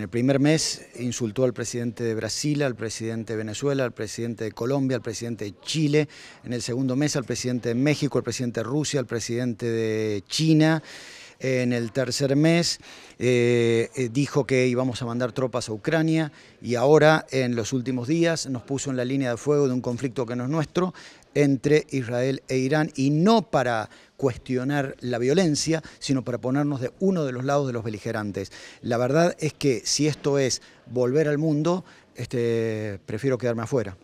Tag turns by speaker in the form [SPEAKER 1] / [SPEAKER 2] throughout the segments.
[SPEAKER 1] En el primer mes insultó al presidente de Brasil, al presidente de Venezuela, al presidente de Colombia, al presidente de Chile. En el segundo mes al presidente de México, al presidente de Rusia, al presidente de China en el tercer mes, eh, eh, dijo que íbamos a mandar tropas a Ucrania y ahora en los últimos días nos puso en la línea de fuego de un conflicto que no es nuestro entre Israel e Irán y no para cuestionar la violencia, sino para ponernos de uno de los lados de los beligerantes. La verdad es que si esto es volver al mundo, este, prefiero quedarme afuera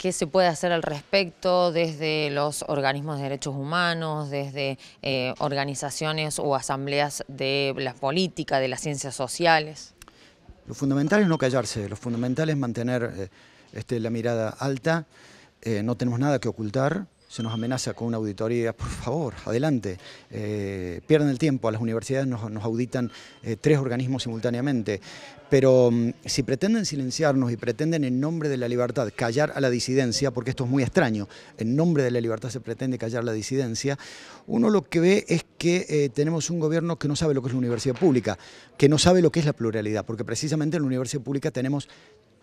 [SPEAKER 2] qué se puede hacer al respecto desde los organismos de derechos humanos, desde eh, organizaciones o asambleas de la política, de las ciencias sociales.
[SPEAKER 1] Lo fundamental es no callarse, lo fundamental es mantener eh, este, la mirada alta, eh, no tenemos nada que ocultar, se nos amenaza con una auditoría, por favor, adelante, eh, pierden el tiempo, a las universidades nos, auditan eh, tres organismos simultáneamente, pero mm, si pretenden silenciarnos y pretenden en nombre de la libertad callar a la disidencia, porque esto es muy extraño, en nombre de la libertad se pretende callar la disidencia, uno lo que ve es que eh, tenemos un gobierno que no sabe lo que es la universidad pública, que no sabe lo que es la pluralidad, porque precisamente en la universidad pública tenemos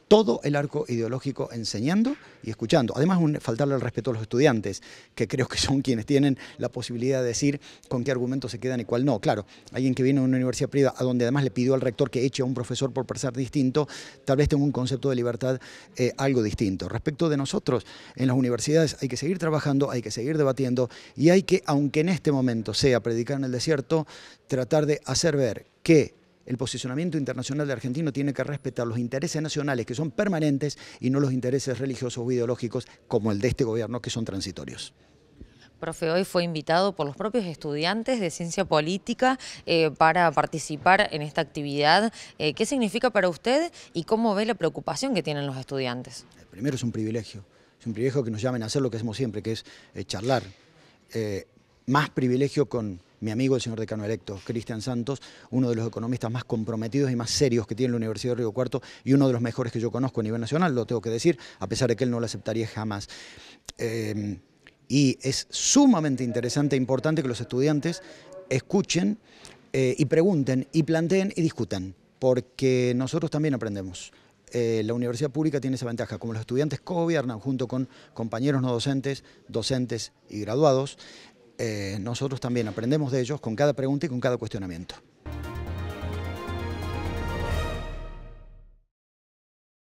[SPEAKER 1] todo el arco ideológico enseñando y escuchando. Además, faltarle el respeto a los estudiantes, que creo que son quienes tienen la posibilidad de decir con qué argumentos se quedan y cuál no. Claro, alguien que viene de una universidad privada, a donde además le pidió al rector que eche a un profesor por pensar distinto, tal vez tenga un concepto de libertad eh, algo distinto. Respecto de nosotros, en las universidades hay que seguir trabajando, hay que seguir debatiendo y hay que, aunque en este momento sea predicar en el desierto, tratar de hacer ver que el posicionamiento internacional de Argentina tiene que respetar los intereses nacionales que son permanentes y no los intereses religiosos o ideológicos como el de este gobierno que son transitorios.
[SPEAKER 2] Profe, hoy fue invitado por los propios estudiantes de ciencia política eh, para participar en esta actividad. Eh, ¿Qué significa para usted y cómo ve la preocupación que tienen los estudiantes? El primero
[SPEAKER 1] es un privilegio, es un privilegio que nos llamen a hacer lo que hacemos siempre, que es eh, charlar. más privilegio con mi amigo el señor decano electo, Cristian Santos, uno de los economistas más comprometidos y más serios que tiene la Universidad de Río Cuarto y uno de los mejores que yo conozco a nivel nacional, lo tengo que decir, a pesar de que él no lo aceptaría jamás. Em, y es sumamente interesante e importante que los estudiantes escuchen eh, y pregunten y planteen y discutan, porque nosotros también aprendemos. Eh, la universidad pública tiene esa ventaja, como los estudiantes co-gobiernan junto con compañeros no docentes, docentes y graduados, eh, nosotros también aprendemos de ellos con cada pregunta y con cada cuestionamiento.